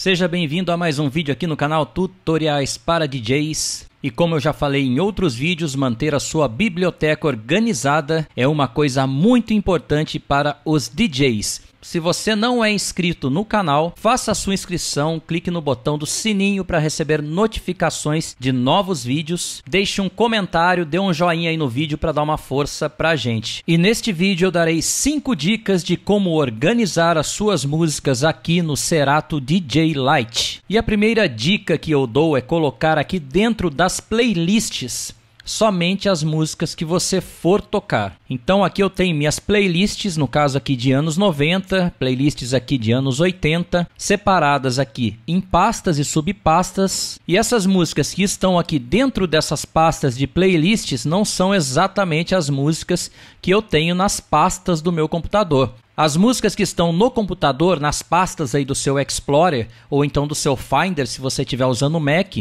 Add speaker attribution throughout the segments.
Speaker 1: Seja bem-vindo a mais um vídeo aqui no canal Tutoriais para DJs. E como eu já falei em outros vídeos, manter a sua biblioteca organizada é uma coisa muito importante para os DJs. Se você não é inscrito no canal, faça a sua inscrição, clique no botão do sininho para receber notificações de novos vídeos, deixe um comentário, dê um joinha aí no vídeo para dar uma força para a gente. E neste vídeo eu darei 5 dicas de como organizar as suas músicas aqui no Serato DJ Lite. E a primeira dica que eu dou é colocar aqui dentro da nas playlists somente as músicas que você for tocar. Então aqui eu tenho minhas playlists, no caso aqui de anos 90, playlists aqui de anos 80, separadas aqui em pastas e subpastas. E essas músicas que estão aqui dentro dessas pastas de playlists não são exatamente as músicas que eu tenho nas pastas do meu computador. As músicas que estão no computador, nas pastas aí do seu Explorer ou então do seu Finder, se você estiver usando o Mac,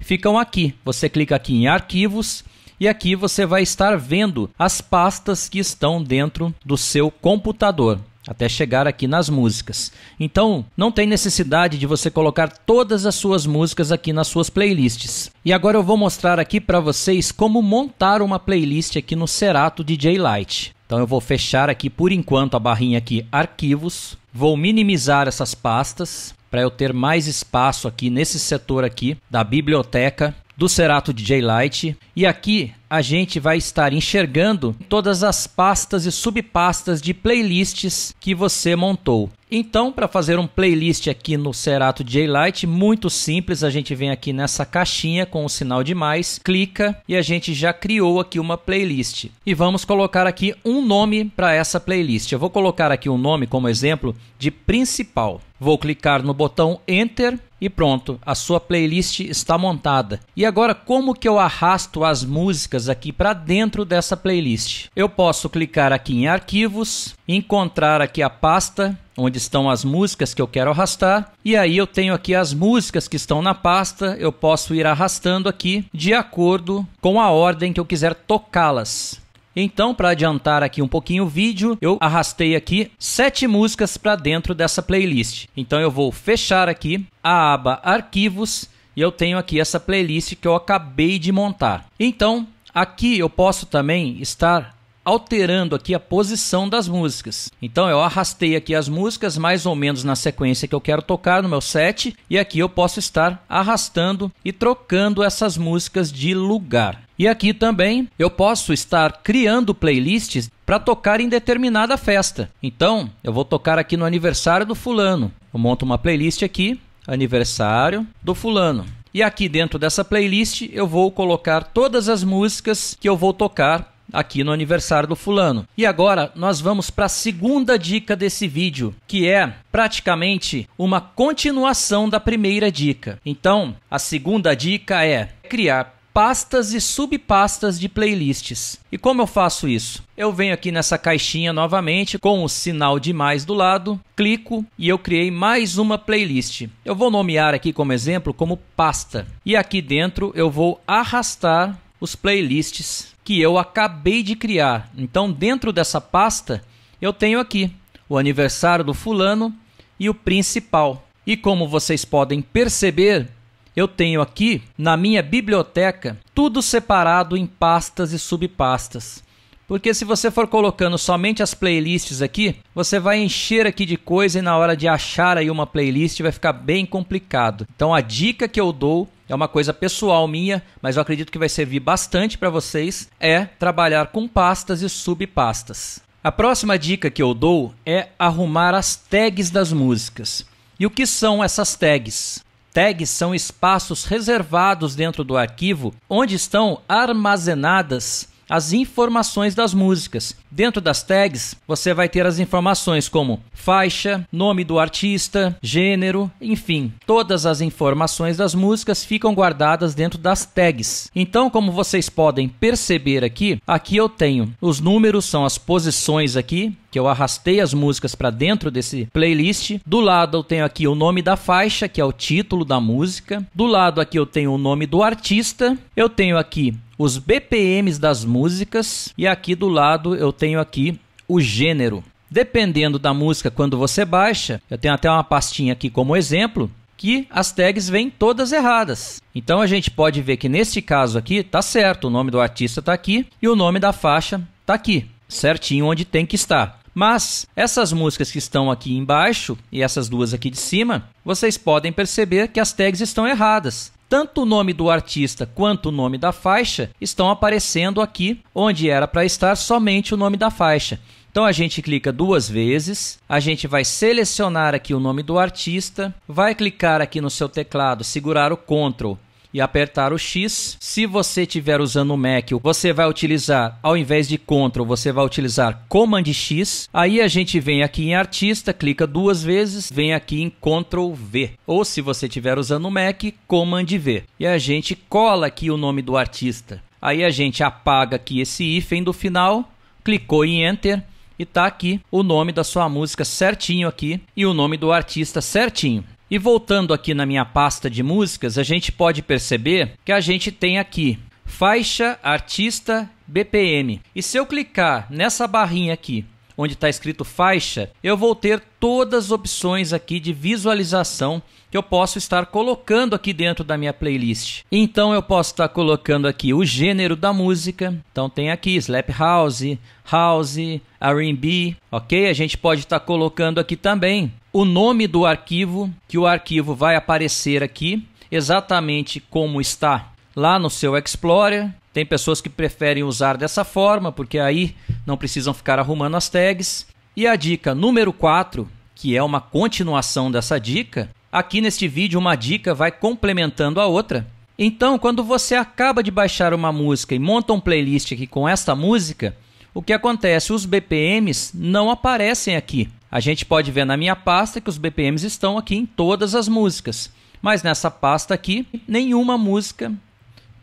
Speaker 1: ficam aqui. Você clica aqui em arquivos e aqui você vai estar vendo as pastas que estão dentro do seu computador até chegar aqui nas músicas. Então, não tem necessidade de você colocar todas as suas músicas aqui nas suas playlists. E agora eu vou mostrar aqui para vocês como montar uma playlist aqui no Serato DJ Lite. Então eu vou fechar aqui por enquanto a barrinha aqui arquivos, vou minimizar essas pastas para eu ter mais espaço aqui nesse setor aqui da biblioteca do Cerato DJ Lite. E aqui a gente vai estar enxergando todas as pastas e subpastas de playlists que você montou. Então, para fazer um playlist aqui no Cerato DJ Lite, muito simples, a gente vem aqui nessa caixinha com o sinal de mais, clica e a gente já criou aqui uma playlist. E vamos colocar aqui um nome para essa playlist. Eu vou colocar aqui um nome como exemplo de principal. Vou clicar no botão Enter e pronto, a sua playlist está montada. E agora como que eu arrasto as músicas aqui para dentro dessa playlist? Eu posso clicar aqui em arquivos, encontrar aqui a pasta onde estão as músicas que eu quero arrastar, e aí eu tenho aqui as músicas que estão na pasta, eu posso ir arrastando aqui de acordo com a ordem que eu quiser tocá-las. Então, para adiantar aqui um pouquinho o vídeo, eu arrastei aqui sete músicas para dentro dessa playlist. Então eu vou fechar aqui a aba Arquivos e eu tenho aqui essa playlist que eu acabei de montar. Então, aqui eu posso também estar alterando aqui a posição das músicas. Então eu arrastei aqui as músicas mais ou menos na sequência que eu quero tocar no meu set e aqui eu posso estar arrastando e trocando essas músicas de lugar. E aqui também eu posso estar criando playlists para tocar em determinada festa. Então, eu vou tocar aqui no aniversário do fulano. Eu monto uma playlist aqui, aniversário do fulano. E aqui dentro dessa playlist eu vou colocar todas as músicas que eu vou tocar aqui no aniversário do fulano. E agora nós vamos para a segunda dica desse vídeo, que é praticamente uma continuação da primeira dica. Então, a segunda dica é criar pastas e subpastas de playlists. E como eu faço isso? Eu venho aqui nessa caixinha novamente com o sinal de mais do lado, clico e eu criei mais uma playlist. Eu vou nomear aqui como exemplo como pasta. E aqui dentro eu vou arrastar os playlists que eu acabei de criar. Então, dentro dessa pasta, eu tenho aqui o aniversário do fulano e o principal. E como vocês podem perceber, eu tenho aqui na minha biblioteca tudo separado em pastas e subpastas. Porque se você for colocando somente as playlists aqui, você vai encher aqui de coisa e na hora de achar aí uma playlist vai ficar bem complicado. Então a dica que eu dou é uma coisa pessoal minha, mas eu acredito que vai servir bastante para vocês, é trabalhar com pastas e subpastas. A próxima dica que eu dou é arrumar as tags das músicas. E o que são essas tags? Tags são espaços reservados dentro do arquivo onde estão armazenadas as informações das músicas. Dentro das tags, você vai ter as informações como faixa, nome do artista, gênero, enfim. Todas as informações das músicas ficam guardadas dentro das tags. Então, como vocês podem perceber aqui, aqui eu tenho os números, são as posições aqui, que eu arrastei as músicas para dentro desse playlist. Do lado eu tenho aqui o nome da faixa, que é o título da música. Do lado aqui eu tenho o nome do artista. Eu tenho aqui os BPMs das músicas e aqui do lado eu tenho aqui o gênero. Dependendo da música, quando você baixa, eu tenho até uma pastinha aqui como exemplo, que as tags vêm todas erradas. Então a gente pode ver que neste caso aqui tá certo, o nome do artista tá aqui e o nome da faixa tá aqui, certinho onde tem que estar. Mas essas músicas que estão aqui embaixo e essas duas aqui de cima, vocês podem perceber que as tags estão erradas. Tanto o nome do artista quanto o nome da faixa estão aparecendo aqui, onde era para estar somente o nome da faixa. Então a gente clica duas vezes, a gente vai selecionar aqui o nome do artista, vai clicar aqui no seu teclado, segurar o Ctrl e apertar o X. Se você estiver usando o Mac, você vai utilizar, ao invés de Ctrl, você vai utilizar Command X. Aí a gente vem aqui em Artista, clica duas vezes, vem aqui em Ctrl V. Ou se você estiver usando o Mac, Command V. E a gente cola aqui o nome do artista. Aí a gente apaga aqui esse hífen do final, clicou em Enter e tá aqui o nome da sua música certinho aqui e o nome do artista certinho. E voltando aqui na minha pasta de músicas, a gente pode perceber que a gente tem aqui faixa, artista, BPM. E se eu clicar nessa barrinha aqui onde está escrito faixa, eu vou ter todas as opções aqui de visualização que eu posso estar colocando aqui dentro da minha playlist. Então eu posso estar colocando aqui o gênero da música. Então tem aqui slap house, house, R&B, OK? A gente pode estar colocando aqui também o nome do arquivo, que o arquivo vai aparecer aqui exatamente como está lá no seu Explorer. Tem pessoas que preferem usar dessa forma, porque aí não precisam ficar arrumando as tags. E a dica número 4, que é uma continuação dessa dica, aqui neste vídeo uma dica vai complementando a outra. Então, quando você acaba de baixar uma música e monta um playlist aqui com esta música, o que acontece? Os BPMs não aparecem aqui. A gente pode ver na minha pasta que os BPMs estão aqui em todas as músicas, mas nessa pasta aqui, nenhuma música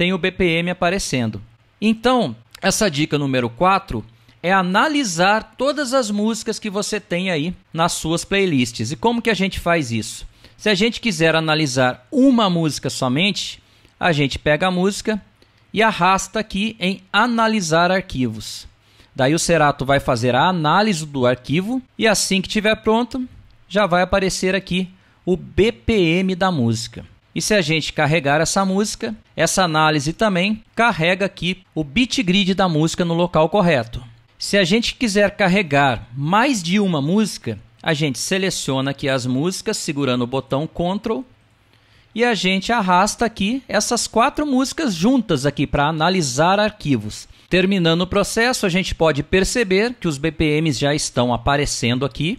Speaker 1: tem o BPM aparecendo. Então, essa dica número 4 é analisar todas as músicas que você tem aí nas suas playlists. E como que a gente faz isso? Se a gente quiser analisar uma música somente, a gente pega a música e arrasta aqui em analisar arquivos. Daí o Serato vai fazer a análise do arquivo e assim que estiver pronto, já vai aparecer aqui o BPM da música. E se a gente carregar essa música, essa análise também carrega aqui o bit grid da música no local correto. Se a gente quiser carregar mais de uma música, a gente seleciona aqui as músicas segurando o botão Ctrl e a gente arrasta aqui essas quatro músicas juntas aqui para analisar arquivos. Terminando o processo, a gente pode perceber que os BPMs já estão aparecendo aqui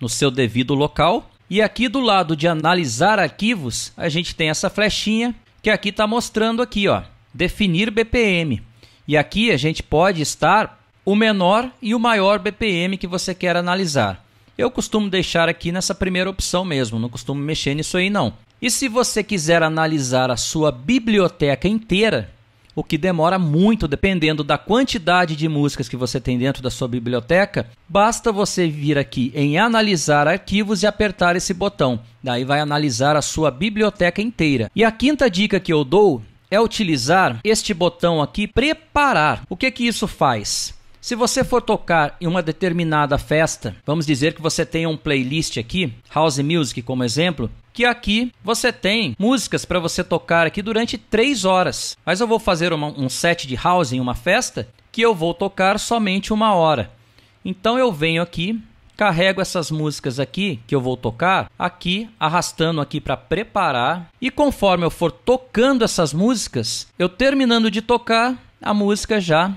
Speaker 1: no seu devido local e aqui do lado de analisar arquivos, a gente tem essa flechinha que aqui está mostrando aqui, ó, definir BPM. E aqui a gente pode estar o menor e o maior BPM que você quer analisar. Eu costumo deixar aqui nessa primeira opção mesmo, não costumo mexer nisso aí não. E se você quiser analisar a sua biblioteca inteira, o que demora muito, dependendo da quantidade de músicas que você tem dentro da sua biblioteca. Basta você vir aqui em analisar arquivos e apertar esse botão. Daí vai analisar a sua biblioteca inteira. E a quinta dica que eu dou é utilizar este botão aqui preparar. O que que isso faz? Se você for tocar em uma determinada festa, vamos dizer que você tem um playlist aqui, house music como exemplo, que aqui você tem músicas para você tocar aqui durante três horas. Mas eu vou fazer uma, um set de house em uma festa que eu vou tocar somente uma hora. Então eu venho aqui, carrego essas músicas aqui que eu vou tocar aqui, arrastando aqui para preparar. E conforme eu for tocando essas músicas, eu terminando de tocar, a música já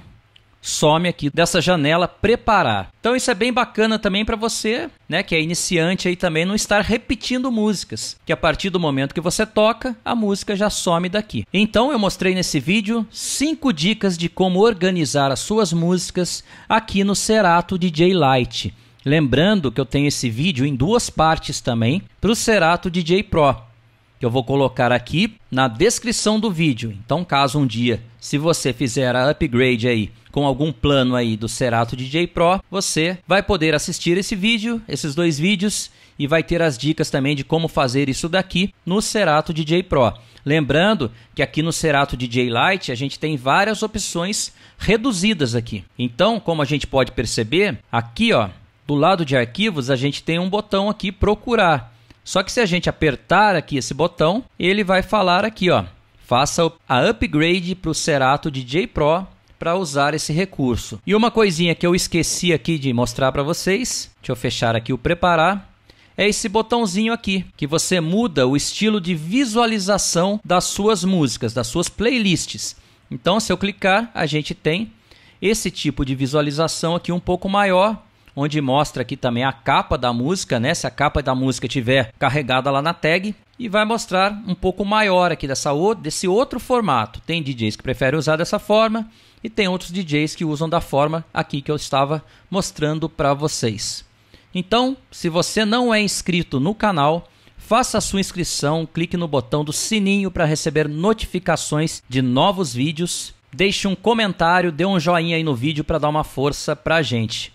Speaker 1: some aqui dessa janela preparar. Então isso é bem bacana também para você, né, que é iniciante aí também não estar repetindo músicas, que a partir do momento que você toca, a música já some daqui. Então eu mostrei nesse vídeo cinco dicas de como organizar as suas músicas aqui no Serato DJ Lite. Lembrando que eu tenho esse vídeo em duas partes também para o Serato DJ Pro que eu vou colocar aqui na descrição do vídeo. Então, caso um dia, se você fizer a upgrade aí com algum plano aí do Serato DJ Pro, você vai poder assistir esse vídeo, esses dois vídeos e vai ter as dicas também de como fazer isso daqui no Serato DJ Pro. Lembrando que aqui no Serato DJ Lite a gente tem várias opções reduzidas aqui. Então, como a gente pode perceber, aqui ó, do lado de arquivos a gente tem um botão aqui procurar. Só que se a gente apertar aqui esse botão, ele vai falar aqui, ó, faça a upgrade para o Serato DJ Pro para usar esse recurso. E uma coisinha que eu esqueci aqui de mostrar para vocês, deixa eu fechar aqui o preparar, é esse botãozinho aqui, que você muda o estilo de visualização das suas músicas, das suas playlists. Então, se eu clicar, a gente tem esse tipo de visualização aqui um pouco maior, onde mostra aqui também a capa da música, né? Se a capa da música tiver carregada lá na tag e vai mostrar um pouco maior aqui dessa desse outro formato. Tem DJs que preferem usar dessa forma e tem outros DJs que usam da forma aqui que eu estava mostrando para vocês. Então, se você não é inscrito no canal, faça a sua inscrição, clique no botão do sininho para receber notificações de novos vídeos, deixe um comentário, dê um joinha aí no vídeo para dar uma força para a gente.